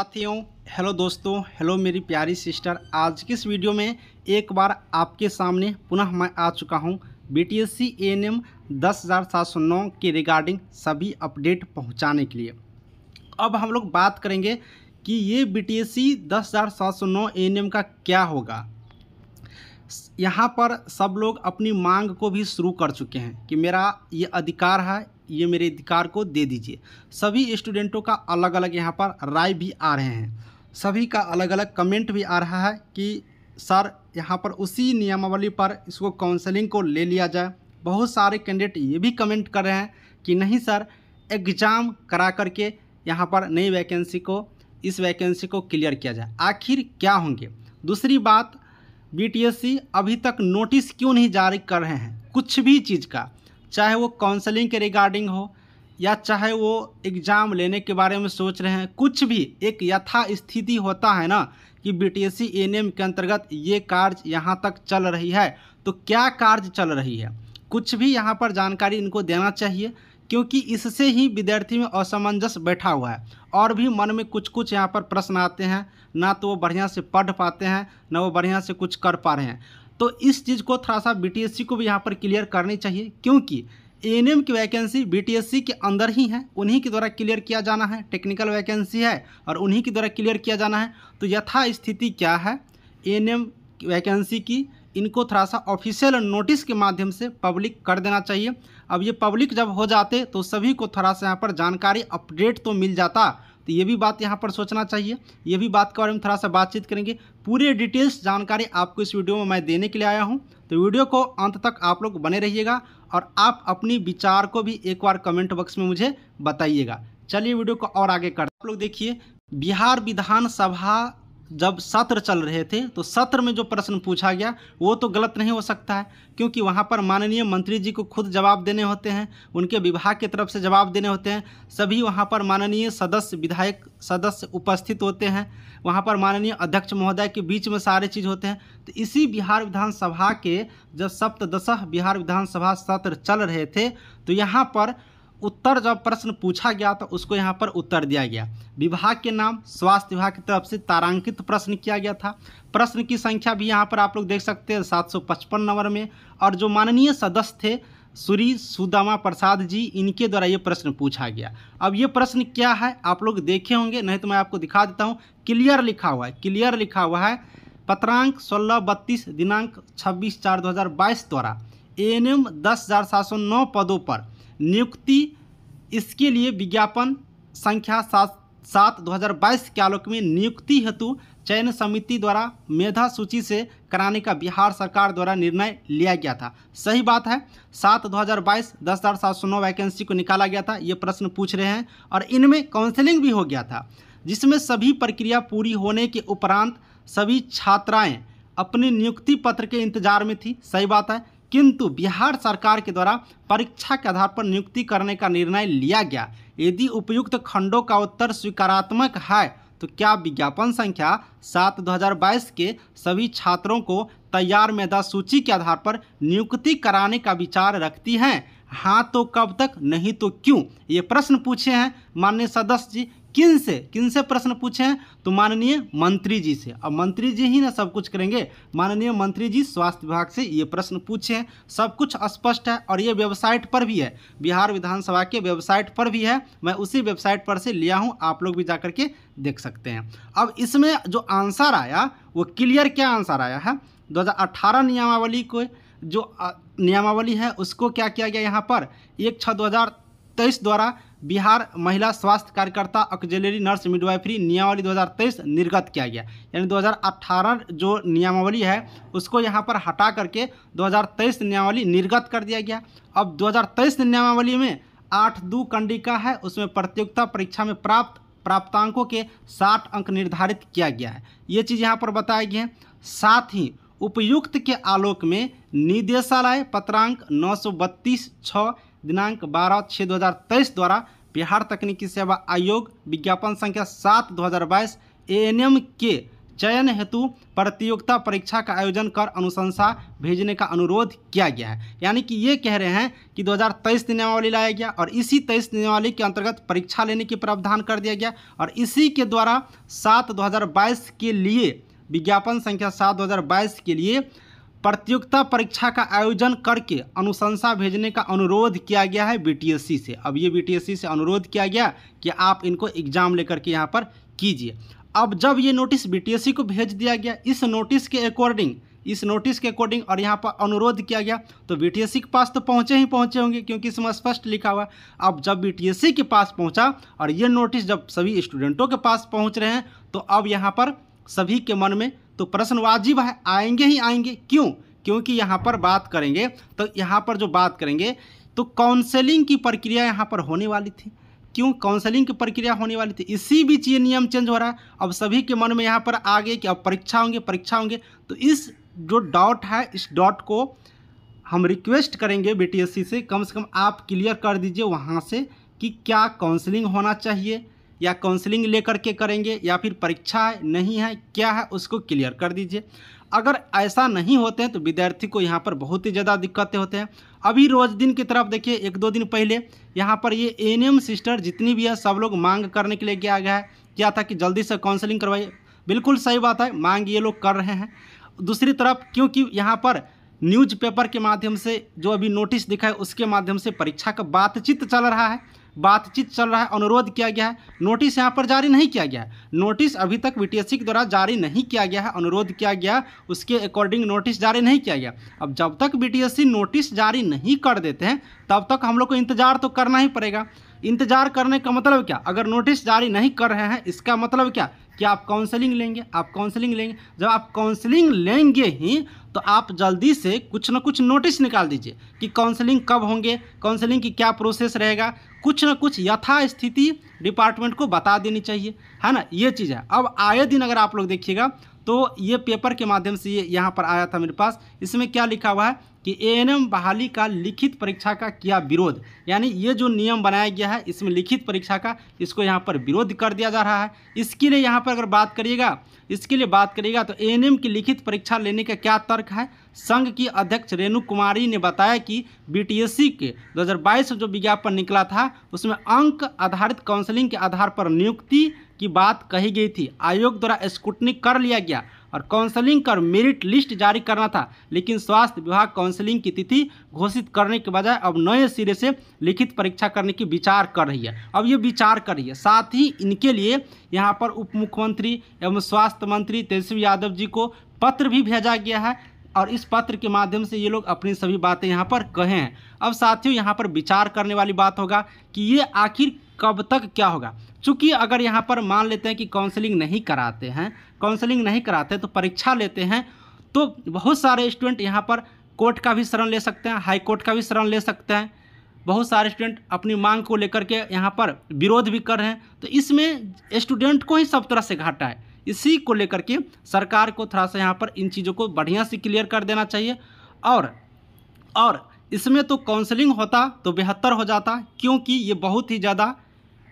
साथियों हेलो दोस्तों हेलो मेरी प्यारी सिस्टर आज की इस वीडियो में एक बार आपके सामने पुनः मैं आ चुका हूं B T S C N M दस हज़ार सात सौ नौ के रिगार्डिंग सभी अपडेट पहुंचाने के लिए अब हम लोग बात करेंगे कि ये बी टी एस सी दस हज़ार सात सौ नौ एन एम का क्या होगा यहाँ पर सब लोग अपनी मांग को भी शुरू कर चुके हैं कि मेरा ये अधिकार है ये मेरे अधिकार को दे दीजिए सभी स्टूडेंटों का अलग अलग यहाँ पर राय भी आ रहे हैं सभी का अलग अलग कमेंट भी आ रहा है कि सर यहाँ पर उसी नियमावली पर इसको काउंसलिंग को ले लिया जाए बहुत सारे कैंडिडेट ये भी कमेंट कर रहे हैं कि नहीं सर एग्ज़ाम करा करके यहाँ पर नई वैकेंसी को इस वैकेंसी को क्लियर किया जाए आखिर क्या होंगे दूसरी बात बीटीएससी अभी तक नोटिस क्यों नहीं जारी कर रहे हैं कुछ भी चीज़ का चाहे वो काउंसलिंग के रिगार्डिंग हो या चाहे वो एग्ज़ाम लेने के बारे में सोच रहे हैं कुछ भी एक यथा स्थिति होता है ना कि बी टी एस के अंतर्गत ये कार्य यहाँ तक चल रही है तो क्या कार्य चल रही है कुछ भी यहाँ पर जानकारी इनको देना चाहिए क्योंकि इससे ही विद्यार्थी में असमंजस बैठा हुआ है और भी मन में कुछ कुछ यहाँ पर प्रश्न आते हैं ना तो वो बढ़िया से पढ़ पाते हैं ना वो बढ़िया से कुछ कर पा रहे हैं तो इस चीज़ को थोड़ा सा बी को भी यहाँ पर क्लियर करनी चाहिए क्योंकि ए की वैकेंसी बी के अंदर ही है उन्हीं के द्वारा क्लियर किया जाना है टेक्निकल वैकेंसी है और उन्हीं के द्वारा क्लियर किया जाना है तो यथा स्थिति क्या है ए वैकेंसी की इनको थोड़ा सा ऑफिशियल नोटिस के माध्यम से पब्लिक कर देना चाहिए अब ये पब्लिक जब हो जाते तो सभी को थोड़ा सा यहाँ पर जानकारी अपडेट तो मिल जाता तो ये भी बात यहाँ पर सोचना चाहिए ये भी बात के बारे में थोड़ा सा बातचीत करेंगे पूरे डिटेल्स जानकारी आपको इस वीडियो में मैं देने के लिए आया हूँ तो वीडियो को अंत तक आप लोग बने रहिएगा और आप अपनी विचार को भी एक बार कमेंट बॉक्स में मुझे बताइएगा चलिए वीडियो को और आगे कर आप लोग देखिए बिहार विधानसभा जब सत्र चल रहे थे तो सत्र में जो प्रश्न पूछा गया वो तो गलत नहीं हो सकता है क्योंकि वहाँ पर माननीय मंत्री जी को खुद जवाब देने होते हैं उनके विभाग की तरफ से जवाब देने होते हैं सभी वहाँ पर माननीय सदस्य विधायक सदस्य उपस्थित होते हैं वहाँ पर माननीय अध्यक्ष महोदय के बीच में सारे चीज़ होते हैं तो इसी बिहार विधानसभा के जब सप्तश बिहार विधानसभा सत्र चल रहे थे तो यहाँ पर उत्तर जब प्रश्न पूछा गया तो उसको यहाँ पर उत्तर दिया गया विभाग के नाम स्वास्थ्य विभाग की तरफ से तारांकित प्रश्न किया गया था प्रश्न की संख्या भी यहाँ पर आप लोग देख सकते हैं पचपन नंबर में और जो माननीय सदस्य थे श्री सुदामा प्रसाद जी इनके द्वारा ये प्रश्न पूछा गया अब ये प्रश्न क्या है आप लोग देखे होंगे नहीं तो मैं आपको दिखा देता हूँ क्लियर लिखा हुआ है क्लियर लिखा हुआ है पत्रांक सोलह बत्तीस दिनांक छब्बीस चार दो द्वारा ए एन एम दस हज़ार सात सौ नौ पदों पर नियुक्ति इसके लिए विज्ञापन संख्या सात सात दो हज़ार बाईस के आलोक में नियुक्ति हेतु चयन समिति द्वारा मेधा सूची से कराने का बिहार सरकार द्वारा निर्णय लिया गया था सही बात है सात दो हज़ार बाईस दस हज़ार सात सौ नौ वैकेंसी को निकाला गया था ये प्रश्न पूछ रहे हैं और इनमें काउंसलिंग भी हो गया था जिसमें सभी प्रक्रिया पूरी होने के उपरांत सभी छात्राएं अपने नियुक्ति पत्र के इंतजार में थी सही बात है किंतु बिहार सरकार के द्वारा परीक्षा के आधार पर नियुक्ति करने का निर्णय लिया गया यदि उपयुक्त खंडों का उत्तर स्वीकारात्मक है तो क्या विज्ञापन संख्या सात बाईस के सभी छात्रों को तैयार मेधा सूची के आधार पर नियुक्ति कराने का विचार रखती हैं हाँ तो कब तक नहीं तो क्यों ये प्रश्न पूछे हैं माननीय सदस्य जी किन से किन से प्रश्न पूछे हैं तो माननीय मंत्री जी से अब मंत्री जी ही ना सब कुछ करेंगे माननीय मंत्री जी स्वास्थ्य विभाग से ये प्रश्न पूछे हैं सब कुछ स्पष्ट है और ये वेबसाइट पर भी है बिहार विधानसभा के वेबसाइट पर भी है मैं उसी वेबसाइट पर से लिया हूँ आप लोग भी जा के देख सकते हैं अब इसमें जो आंसर आया वो क्लियर क्या आंसर आया है दो नियमावली को जो नियमावली है उसको क्या किया गया यहाँ पर एक छः दो हज़ार तेईस द्वारा बिहार महिला स्वास्थ्य कार्यकर्ता ऑक्जिलरी नर्स मिडवाइफरी नियमावली 2023 निर्गत किया गया यानी 2018 जो नियमावली है उसको यहाँ पर हटा करके 2023 नियमावली निर्गत कर दिया गया अब 2023 नियमावली में आठ दो कंडिका है उसमें प्रतियोगिता परीक्षा में प्राप्त प्राप्तांकों के साठ अंक निर्धारित किया गया है ये चीज़ यहाँ पर बताया गया है साथ ही उपयुक्त के आलोक में निदेशालय पत्रांक नौ सौ बत्तीस छः दिनांक बारह छः दो हज़ार तेईस द्वारा बिहार तकनीकी सेवा आयोग विज्ञापन संख्या सात दो हज़ार बाईस ए के चयन हेतु प्रतियोगिता परीक्षा का आयोजन कर अनुशंसा भेजने का अनुरोध किया गया है यानी कि ये कह रहे हैं कि 2023 नियमावली लाया गया और इसी तेईस नियमावली के अंतर्गत परीक्षा लेने की प्रावधान कर दिया गया और इसी के द्वारा सात 2022 के लिए विज्ञापन संख्या सात 2022 के लिए प्रतियोगिता परीक्षा का आयोजन करके अनुशंसा भेजने का अनुरोध किया गया है बीटीएससी से अब ये बीटीएससी से अनुरोध किया गया कि आप इनको एग्जाम लेकर के यहाँ पर कीजिए अब जब ये नोटिस बीटीएससी को भेज दिया गया इस नोटिस के अकॉर्डिंग इस नोटिस के अकॉर्डिंग और यहाँ पर अनुरोध किया गया तो बीटीएससी के पास तो पहुँचे ही पहुँचे होंगे क्योंकि इसमें स्पष्ट लिखा हुआ अब जब बीटीएससी के पास पहुँचा और ये नोटिस जब सभी स्टूडेंटों के पास पहुँच रहे हैं तो अब यहाँ पर सभी के मन में तो प्रश्न वाजिब है आएंगे ही आएंगे क्यों क्योंकि यहाँ पर बात करेंगे तो यहाँ पर जो बात करेंगे तो काउंसलिंग की प्रक्रिया यहाँ पर होने वाली थी क्यों काउंसलिंग की प्रक्रिया होने वाली थी इसी बीच ये नियम चेंज हो रहा है अब सभी के मन में यहाँ पर आ गए कि अब परीक्षा होंगे परीक्षा होंगे तो इस जो डाउट है इस डॉट को हम रिक्वेस्ट करेंगे बी से कम से कम आप क्लियर कर दीजिए वहाँ से कि क्या काउंसलिंग होना चाहिए या काउंसलिंग लेकर के करेंगे या फिर परीक्षा है नहीं है क्या है उसको क्लियर कर दीजिए अगर ऐसा नहीं होते हैं तो विद्यार्थी को यहाँ पर बहुत ही ज़्यादा दिक्कतें होते हैं अभी रोज़ दिन की तरफ देखिए एक दो दिन पहले यहाँ पर ये एन सिस्टर जितनी भी है सब लोग मांग करने के लिए किया गया है क्या था कि जल्दी से काउंसलिंग करवाइए बिल्कुल सही बात है मांग ये लोग कर रहे हैं दूसरी तरफ क्योंकि यहाँ पर न्यूज़पेपर के माध्यम से जो अभी नोटिस दिखा है उसके माध्यम से परीक्षा का बातचीत चल रहा है बातचीत चल रहा है अनुरोध किया गया है नोटिस यहाँ पर जारी नहीं किया गया है नोटिस अभी तक बीटीएससी के द्वारा जारी नहीं किया गया है अनुरोध किया गया उसके अकॉर्डिंग नोटिस जारी नहीं किया गया अब जब तक बीटीएससी नोटिस जारी नहीं कर देते हैं तब तक हम लोग को इंतजार तो करना ही पड़ेगा इंतजार करने का मतलब क्या अगर नोटिस जारी नहीं कर रहे हैं इसका मतलब क्या कि आप काउंसलिंग लेंगे आप काउंसलिंग लेंगे जब आप काउंसलिंग लेंगे ही तो आप जल्दी से कुछ ना कुछ नोटिस निकाल दीजिए कि काउंसलिंग कब होंगे काउंसलिंग की क्या प्रोसेस रहेगा कुछ ना कुछ यथास्थिति डिपार्टमेंट को बता देनी चाहिए है ना ये चीज़ है अब आए दिन अगर आप लोग देखिएगा तो ये पेपर के माध्यम से ये यहाँ पर आया था मेरे पास इसमें क्या लिखा हुआ है कि ए बहाली का लिखित परीक्षा का किया विरोध यानी ये जो नियम बनाया गया है इसमें लिखित परीक्षा का इसको यहाँ पर विरोध कर दिया जा रहा है इसके लिए यहाँ पर अगर बात करिएगा इसके लिए बात करिएगा तो ए की लिखित परीक्षा लेने का क्या तर्क है संघ की अध्यक्ष रेणु कुमारी ने बताया कि बीटीएससी के 2022 जो विज्ञापन निकला था उसमें अंक आधारित काउंसलिंग के आधार पर नियुक्ति की बात कही गई थी आयोग द्वारा स्क्रूटनी कर लिया गया और काउंसलिंग कर मेरिट लिस्ट जारी करना था लेकिन स्वास्थ्य विभाग काउंसलिंग की तिथि घोषित करने के बजाय अब नए सिरे से लिखित परीक्षा करने की विचार कर रही है अब ये विचार कर रही है साथ ही इनके लिए यहाँ पर उप मुख्यमंत्री एवं स्वास्थ्य मंत्री तेजस्वी यादव जी को पत्र भी भेजा गया है और इस पत्र के माध्यम से ये लोग अपनी सभी बातें यहाँ पर कहे हैं अब साथियों यहाँ पर विचार करने वाली बात होगा कि ये आखिर कब तक क्या होगा चूँकि अगर यहाँ पर मान लेते हैं कि काउंसलिंग नहीं कराते हैं काउंसलिंग नहीं कराते तो परीक्षा लेते हैं तो बहुत सारे स्टूडेंट यहाँ पर कोर्ट का भी शरण ले सकते हैं हाई कोर्ट का भी शरण ले सकते हैं बहुत सारे स्टूडेंट अपनी मांग को लेकर के यहाँ पर विरोध भी कर रहे हैं तो इसमें स्टूडेंट को ही सब तरह से घाटा है इसी को लेकर के सरकार को थोड़ा सा यहाँ पर इन चीज़ों को बढ़िया से क्लियर कर देना चाहिए और और इसमें तो काउंसलिंग होता तो बेहतर हो जाता क्योंकि ये बहुत ही ज़्यादा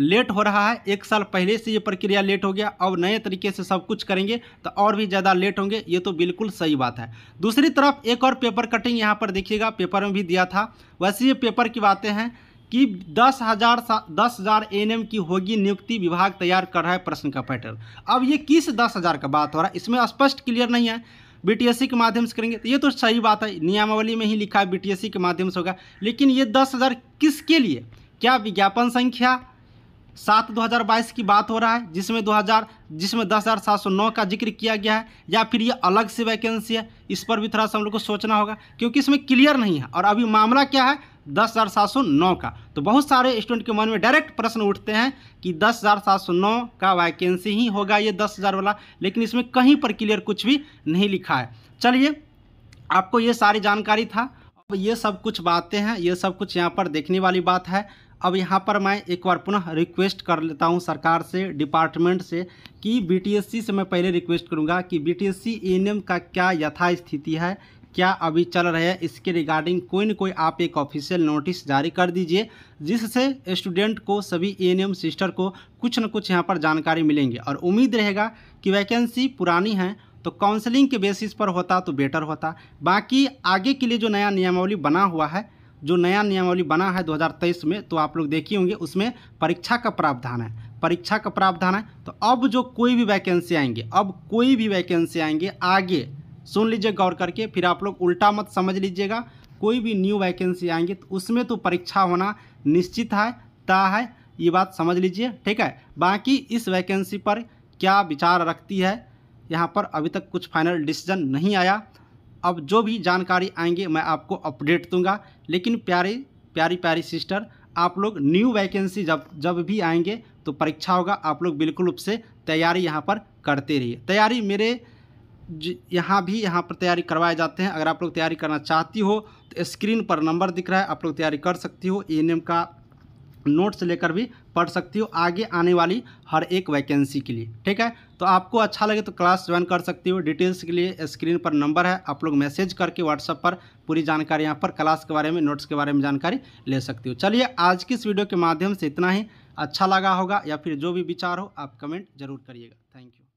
लेट हो रहा है एक साल पहले से ये प्रक्रिया लेट हो गया अब नए तरीके से सब कुछ करेंगे तो और भी ज़्यादा लेट होंगे ये तो बिल्कुल सही बात है दूसरी तरफ एक और पेपर कटिंग यहाँ पर देखिएगा पेपर में भी दिया था वैसे ये पेपर की बातें हैं कि दस हज़ार दस हज़ार एन की होगी नियुक्ति विभाग तैयार कर रहा है प्रश्न का पैटर्न अब ये किस दस हज़ार का बात हो रहा है इसमें स्पष्ट क्लियर नहीं है बीटीएससी के माध्यम से करेंगे तो ये तो सही बात है नियमावली में ही लिखा है बीटीएससी के माध्यम से होगा लेकिन ये दस हज़ार किसके लिए क्या विज्ञापन संख्या सात बाईस की बात हो रहा है जिसमें हज़ार जिसमें नौ का जिक्र किया गया है या फिर ये अलग से वैकेंसी है इस पर भी थोड़ा सा हम लोग को सोचना होगा क्योंकि इसमें क्लियर नहीं है और अभी मामला क्या है दस हज़ार सात सौ नौ का तो बहुत सारे स्टूडेंट के मन में डायरेक्ट प्रश्न उठते हैं कि दस हज़ार सात सौ नौ का वैकेंसी ही होगा ये दस हज़ार वाला लेकिन इसमें कहीं पर क्लियर कुछ भी नहीं लिखा है चलिए आपको ये सारी जानकारी था अब ये सब कुछ बातें हैं ये सब कुछ यहाँ पर देखने वाली बात है अब यहाँ पर मैं एक बार पुनः रिक्वेस्ट कर लेता हूँ सरकार से डिपार्टमेंट से कि बीटीएससी से मैं पहले रिक्वेस्ट करूँगा कि बीटीएससी टी का क्या यथास्थिति है क्या अभी चल रहे हैं इसके रिगार्डिंग कोई न कोई आप एक ऑफिशियल नोटिस जारी कर दीजिए जिससे स्टूडेंट को सभी ए सिस्टर को कुछ न कुछ यहाँ पर जानकारी मिलेंगी और उम्मीद रहेगा कि वैकेंसी पुरानी है तो काउंसलिंग के बेसिस पर होता तो बेटर होता बाकी आगे के लिए जो नया नियमावली बना हुआ है जो नया नियमावली बना है 2023 में तो आप लोग देखे होंगे उसमें परीक्षा का प्रावधान है परीक्षा का प्रावधान है तो अब जो कोई भी वैकेंसी आएंगे अब कोई भी वैकेंसी आएंगे आगे सुन लीजिए गौर करके फिर आप लोग उल्टा मत समझ लीजिएगा कोई भी न्यू वैकेंसी आएंगी तो उसमें तो परीक्षा होना निश्चित है ता है ये बात समझ लीजिए ठीक है बाकी इस वैकेंसी पर क्या विचार रखती है यहाँ पर अभी तक कुछ फाइनल डिसीजन नहीं आया अब जो भी जानकारी आएंगे मैं आपको अपडेट दूंगा लेकिन प्यारे प्यारी प्यारी सिस्टर आप लोग न्यू वैकेंसी जब जब भी आएंगे तो परीक्षा होगा आप लोग बिल्कुल रूप से तैयारी यहाँ पर करते रहिए तैयारी मेरे यहाँ भी यहाँ पर तैयारी करवाए जाते हैं अगर आप लोग तैयारी करना चाहती हो तो स्क्रीन पर नंबर दिख रहा है आप लोग तैयारी कर सकती हो ए का नोट्स लेकर भी पढ़ सकती हो आगे आने वाली हर एक वैकेंसी के लिए ठीक है तो आपको अच्छा लगे तो क्लास ज्वाइन कर सकती हो डिटेल्स के लिए स्क्रीन पर नंबर है आप लोग मैसेज करके व्हाट्सएप पर पूरी जानकारी यहाँ पर क्लास के बारे में नोट्स के बारे में जानकारी ले सकती हो चलिए आज की इस वीडियो के माध्यम से इतना ही अच्छा लगा होगा या फिर जो भी विचार हो आप कमेंट जरूर करिएगा थैंक यू